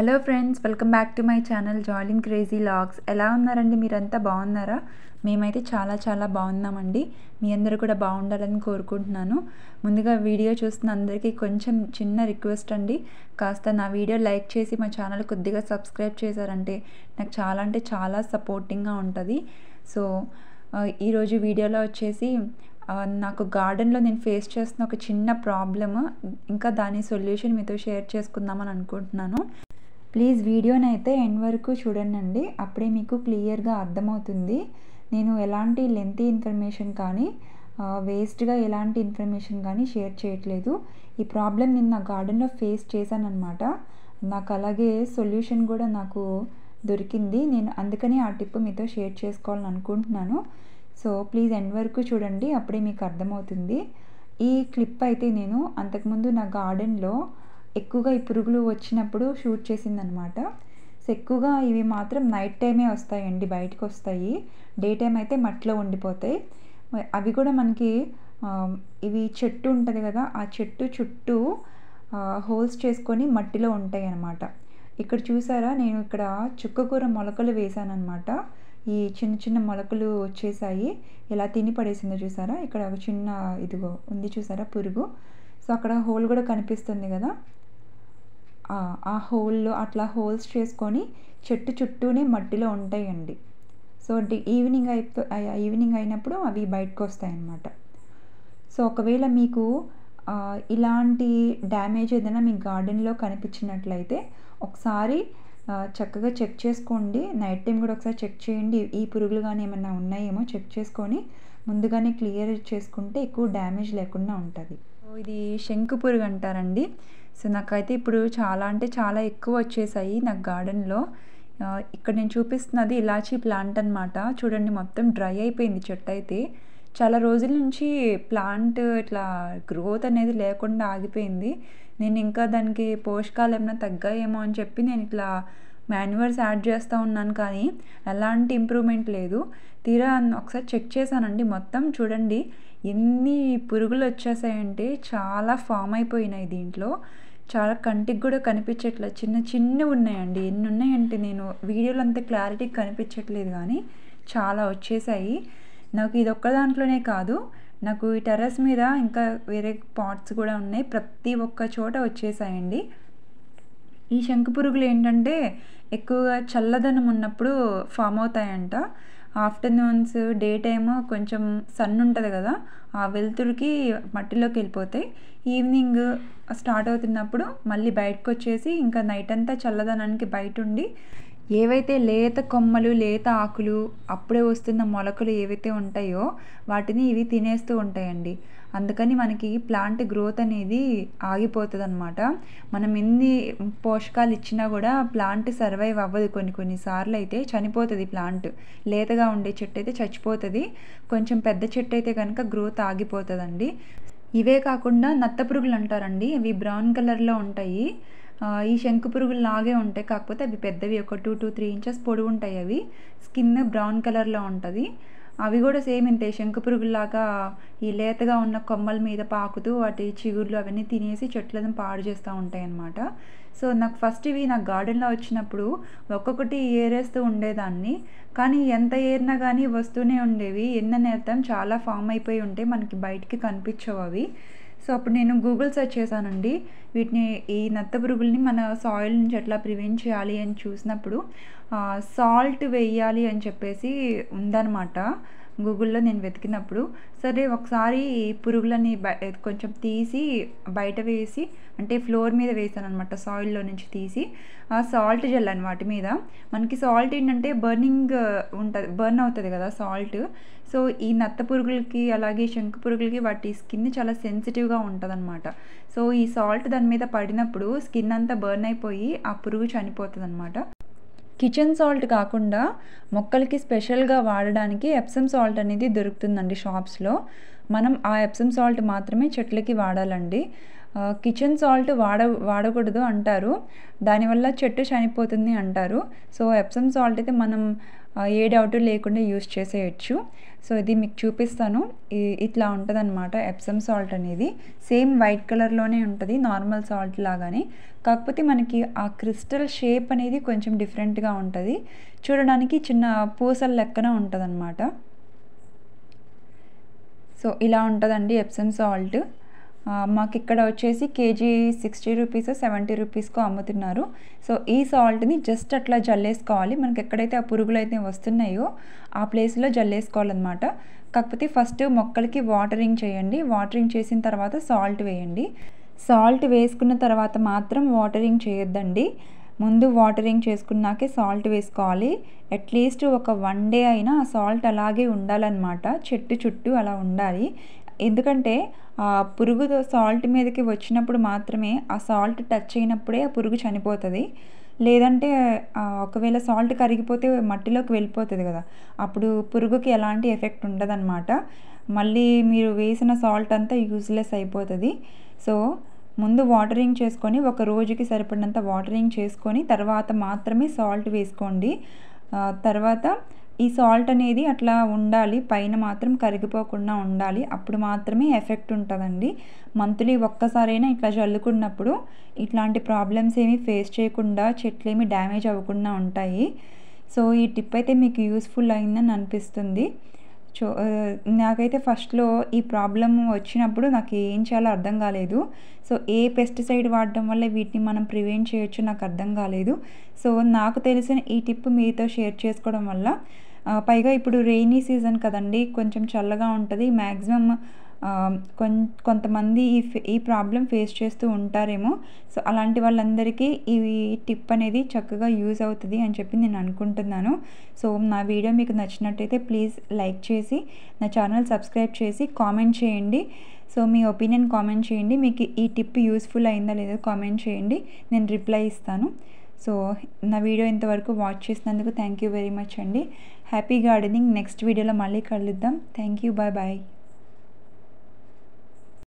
hello friends welcome back to my channel జాలిన్ crazy logs ఎలా ఉన్నారండి మీరంతా బాగున్నారా మేమైతే చాలా చాలా బాగున్నామండి మీ అందరూ కూడా బాగుండాలని కోరుకుంటున్నాను ముందుగా వీడియో చూస్తున్న అందరికీ కొంచెం చిన్న రిక్వెస్ట్ అండి కాస్త నా వీడియో లైక్ చేసి మా ఛానల్ కొద్దిగా సబ్స్క్రైబ్ చేశారంటే నాకు చాలా అంటే చాలా సపోర్టింగ్గా ఉంటుంది సో ఈరోజు వీడియోలో వచ్చేసి నాకు గార్డెన్లో నేను ఫేస్ చేస్తున్న ఒక చిన్న ప్రాబ్లమ్ ఇంకా దాని సొల్యూషన్ మీతో షేర్ చేసుకుందామని అనుకుంటున్నాను ప్లీజ్ వీడియోనైతే ఎండ్ వరకు చూడండి అప్పుడే మీకు క్లియర్గా అర్థమవుతుంది నేను ఎలాంటి లెంతీ ఇన్ఫర్మేషన్ కానీ వేస్ట్గా ఎలాంటి ఇన్ఫర్మేషన్ కానీ షేర్ చేయట్లేదు ఈ ప్రాబ్లం నేను నా గార్డెన్లో ఫేస్ చేశానమాట నాకు అలాగే సొల్యూషన్ కూడా నాకు దొరికింది నేను అందుకనే ఆ టిప్ మీతో షేర్ చేసుకోవాలని అనుకుంటున్నాను సో ప్లీజ్ ఎండ్ వరకు చూడండి అప్పుడే మీకు అర్థమవుతుంది ఈ క్లిప్ అయితే నేను అంతకుముందు నా గార్డెన్లో ఎక్కువగా ఈ పురుగులు వచ్చినప్పుడు షూట్ చేసిందనమాట సో ఎక్కువగా ఇవి మాత్రం నైట్ టైమే వస్తాయండి బయటకు వస్తాయి డే టైం అయితే మట్లో ఉండిపోతాయి అవి కూడా మనకి ఇవి చెట్టు ఉంటుంది కదా ఆ చెట్టు చుట్టూ హోల్స్ చేసుకొని మట్టిలో ఉంటాయి అన్నమాట ఇక్కడ చూసారా నేను ఇక్కడ చుక్కకూర మొలకలు వేశాను అనమాట ఈ చిన్న చిన్న మొలకలు వచ్చేసాయి ఇలా తిని పడేసిందో చూసారా ఇక్కడ ఒక చిన్న ఇదిగో ఉంది చూసారా పురుగు సో అక్కడ హోల్ కూడా కనిపిస్తుంది కదా ఆ హోల్లో అట్లా హోల్స్ చేసుకొని చెట్టు చుట్టూనే మట్టిలో ఉంటాయండి సో ఈవినింగ్ అయిపో ఈవినింగ్ అయినప్పుడు అవి బయటకు వస్తాయన్నమాట సో ఒకవేళ మీకు ఇలాంటి డ్యామేజ్ ఏదైనా మీ గార్డెన్లో కనిపించినట్లయితే ఒకసారి చక్కగా చెక్ చేసుకోండి నైట్ టైం కూడా ఒకసారి చెక్ చేయండి ఈ పురుగులు కానీ ఏమైనా ఉన్నాయేమో చెక్ చేసుకొని ముందుగానే క్లియర్ చేసుకుంటే ఎక్కువ డ్యామేజ్ లేకుండా ఉంటుంది ఇది శంకు పురుగు అంటారండి సో నాకైతే ఇప్పుడు చాలా అంటే చాలా ఎక్కువ వచ్చేసాయి నాకు గార్డెన్లో ఇక్కడ నేను చూపిస్తున్నది ఇలాచీ ప్లాంట్ అనమాట చూడండి మొత్తం డ్రై అయిపోయింది చెట్టు అయితే చాలా రోజుల నుంచి ప్లాంట్ ఇట్లా గ్రోత్ అనేది లేకుండా ఆగిపోయింది నేను ఇంకా దానికి పోషకాలు ఏమైనా తగ్గాయేమో అని చెప్పి నేను ఇట్లా మాన్యువర్స్ యాడ్ చేస్తూ ఉన్నాను కానీ ఎలాంటి ఇంప్రూవ్మెంట్ లేదు తీరా ఒకసారి చెక్ చేశానండి మొత్తం చూడండి ఎన్ని పురుగులు వచ్చేసాయంటే చాలా ఫామ్ అయిపోయినాయి దీంట్లో చాలా కంటికి కూడా కనిపించట్లేదు చిన్న చిన్న ఉన్నాయండి ఎన్ని ఉన్నాయంటే నేను వీడియోలో అంత క్లారిటీ కనిపించట్లేదు కానీ చాలా వచ్చేసాయి నాకు ఇది ఒక్క దాంట్లోనే కాదు నాకు ఈ టెర్రస్ మీద ఇంకా వేరే పాట్స్ కూడా ఉన్నాయి ప్రతి ఒక్క చోట వచ్చేసాయండి ఈ శంఖ పురుగులు ఏంటంటే ఎక్కువగా చల్లదనం ఉన్నప్పుడు ఫామ్ అవుతాయంట ఆఫ్టర్నూన్స్ డే టైమ్ కొంచెం సన్ ఉంటుంది కదా ఆ వెలుతురుకి మట్టిలోకి వెళ్ళిపోతాయి ఈవినింగ్ స్టార్ట్ అవుతున్నప్పుడు మళ్ళీ బయటకు వచ్చేసి ఇంకా నైట్ అంతా చల్లదనానికి బయట ఉండి ఏవైతే లేత కొమ్మలు లేత ఆకులు అప్పుడే వస్తున్న మొలకలు ఏవైతే ఉంటాయో వాటిని ఇవి తినేస్తూ ఉంటాయండి అందుకని మనకి ప్లాంట్ గ్రోత్ అనేది ఆగిపోతుంది అనమాట మనం ఎన్ని పోషకాలు ఇచ్చినా కూడా ప్లాంట్ సర్వైవ్ అవ్వదు కొన్ని కొన్నిసార్లు అయితే చనిపోతుంది ప్లాంట్ లేతగా ఉండే చెట్టు అయితే చచ్చిపోతుంది కొంచెం పెద్ద చెట్టు అయితే కనుక గ్రోత్ ఆగిపోతుందండి ఇవే కాకుండా నత్త పురుగులు అంటారండి ఇవి బ్రౌన్ కలర్లో ఉంటాయి ఈ శంకు పురుగులు లాగే ఉంటాయి కాకపోతే అవి పెద్దవి ఒక టూ టూ త్రీ ఇంచెస్ పొడవు ఉంటాయి అవి స్కిన్ బ్రౌన్ కలర్లో ఉంటుంది అవి కూడా సేమ్ ఇంతే శంకు పురుగులాగా ఈ లేతగా ఉన్న కొమ్మల మీద పాకుతూ వాటి చిగుర్లు అవన్నీ తినేసి చెట్లను పాడు చేస్తూ ఉంటాయి అన్నమాట సో నాకు ఫస్ట్ ఇవి నాకు గార్డెన్లో వచ్చినప్పుడు ఒక్కొక్కటి ఏరేస్తూ ఉండేదాన్ని కానీ ఎంత ఏరినా కానీ వస్తూనే ఉండేవి ఎన్న నేర్తం చాలా ఫామ్ అయిపోయి ఉంటే మనకి బయటికి కనిపించవు అవి సో అప్పుడు నేను గూగుల్ సెర్చ్ చేశానండి వీటిని ఈ నత్త పురుగుల్ని మన సాయిల్ నుంచి ఎట్లా ప్రివెంట్ చేయాలి అని చూసినప్పుడు సాల్ట్ వేయాలి అని చెప్పేసి ఉందన్నమాట గూగుల్లో నేను వెతికినప్పుడు సరే ఒకసారి పురుగులని కొంచెం తీసి బయట వేసి అంటే ఫ్లోర్ మీద వేసాను అనమాట సాయిల్లో నుంచి తీసి ఆ సాల్ట్ చల్లాను వాటి మీద మనకి సాల్ట్ ఏంటంటే బర్నింగ్ ఉంటుంది బర్న్ అవుతుంది కదా సాల్ట్ సో ఈ నత్త పురుగులకి అలాగే శంకు పురుగులకి వాటి స్కిన్ చాలా సెన్సిటివ్గా అనమాట సో ఈ సాల్ట్ దాని మీద పడినప్పుడు స్కిన్ అంతా బర్న్ అయిపోయి ఆ పురుగు చనిపోతుంది అనమాట కిచెన్ సాల్ట్ కాకుండా మొక్కలకి స్పెషల్గా వాడడానికి ఎప్సమ్ సాల్ట్ అనేది దొరుకుతుందండి షాప్స్లో మనం ఆ ఎప్సమ్ సాల్ట్ మాత్రమే చెట్లకి వాడాలండి కిచెన్ సాల్ట్ వాడ వాడకూడదు అంటారు దానివల్ల చెట్టు చనిపోతుంది అంటారు సో ఎప్సమ్ సాల్ట్ అయితే మనం ఏ డౌట్ లేకుండా యూస్ చేసేయచ్చు సో ఇది మీకు చూపిస్తాను ఇట్లా ఉంటుంది అనమాట ఎప్సమ్ సాల్ట్ అనేది సేమ్ వైట్ కలర్లోనే ఉంటుంది నార్మల్ సాల్ట్ లాగానే కాకపోతే మనకి ఆ క్రిస్టల్ షేప్ అనేది కొంచెం డిఫరెంట్గా ఉంటుంది చూడడానికి చిన్న పూసల లెక్కన ఉంటుంది సో ఇలా ఉంటుందండి ఎప్సమ్ సాల్ట్ మాకు ఇక్కడ వచ్చేసి కేజీ సిక్స్టీ రూపీస్ సెవెంటీ రూపీస్కో అమ్ముతున్నారు సో ఈ సాల్ట్ని జస్ట్ అట్లా జల్లేసుకోవాలి మనకి ఎక్కడైతే ఆ పురుగులు అయితే వస్తున్నాయో ఆ ప్లేస్లో జల్లేసుకోవాలన్నమాట కాకపోతే ఫస్ట్ మొక్కలకి వాటరింగ్ చేయండి వాటరింగ్ చేసిన తర్వాత సాల్ట్ వేయండి సాల్ట్ వేసుకున్న తర్వాత మాత్రం వాటరింగ్ చేయొద్దండి ముందు వాటరింగ్ చేసుకున్నాకే సాల్ట్ వేసుకోవాలి అట్లీస్ట్ ఒక వన్ డే అయినా ఆ సాల్ట్ అలాగే ఉండాలన్నమాట చెట్టు చుట్టూ అలా ఉండాలి ఎందుకంటే ఆ పురుగు సాల్ట్ మీదకి వచ్చినప్పుడు మాత్రమే ఆ సాల్ట్ టచ్ అయినప్పుడే ఆ పురుగు చనిపోతుంది లేదంటే ఒకవేళ సాల్ట్ కరిగిపోతే మట్టిలోకి వెళ్ళిపోతుంది కదా అప్పుడు పురుగుకి ఎలాంటి ఎఫెక్ట్ ఉండదన్నమాట మళ్ళీ మీరు వేసిన సాల్ట్ అంతా యూజ్లెస్ అయిపోతుంది సో ముందు వాటరింగ్ చేసుకొని ఒక రోజుకి సరిపడినంత వాటరింగ్ చేసుకొని తర్వాత మాత్రమే సాల్ట్ వేసుకోండి తర్వాత ఈ సాల్ట్ అనేది అట్లా ఉండాలి పైన మాత్రం కరిగిపోకుండా ఉండాలి అప్పుడు మాత్రమే ఎఫెక్ట్ ఉంటుందండి మంత్లీ ఒక్కసారైనా ఇట్లా చల్లుకున్నప్పుడు ఇట్లాంటి ప్రాబ్లమ్స్ ఏమీ ఫేస్ చేయకుండా చెట్లు ఏమి డ్యామేజ్ అవ్వకుండా ఉంటాయి సో ఈ టిప్ అయితే మీకు యూస్ఫుల్ అయిందని అనిపిస్తుంది చో నాకైతే ఫస్ట్లో ఈ ప్రాబ్లం వచ్చినప్పుడు నాకు ఏం చేయాలో అర్థం కాలేదు సో ఏ పెస్టిసైడ్ వాడడం వల్ల వీటిని మనం ప్రివెంట్ చేయొచ్చు నాకు అర్థం కాలేదు సో నాకు తెలిసిన ఈ టిప్ మీతో షేర్ చేసుకోవడం వల్ల పైగా ఇప్పుడు రెయినీ సీజన్ కదండి కొంచెం చల్లగా ఉంటుంది మ్యాక్సిమమ్ కొం కొంతమంది ఈ ఈ ప్రాబ్లం ఫేస్ చేస్తూ ఉంటారేమో సో అలాంటి వాళ్ళందరికీ ఈ టిప్ అనేది చక్కగా యూజ్ అవుతుంది అని చెప్పి నేను అనుకుంటున్నాను సో నా వీడియో మీకు నచ్చినట్టయితే ప్లీజ్ లైక్ చేసి నా ఛానల్ సబ్స్క్రైబ్ చేసి కామెంట్ చేయండి సో మీ ఒపీనియన్ కామెంట్ చేయండి మీకు ఈ టిప్ యూస్ఫుల్ అయిందా లేదో కామెంట్ చేయండి నేను రిప్లై ఇస్తాను సో నా వీడియో ఇంతవరకు వాచ్ చేసినందుకు థ్యాంక్ యూ వెరీ మచ్ అండి హ్యాపీ గార్డెనింగ్ నెక్స్ట్ వీడియోలో మళ్ళీ కలుద్దాం థ్యాంక్ యూ బాయ్ బాయ్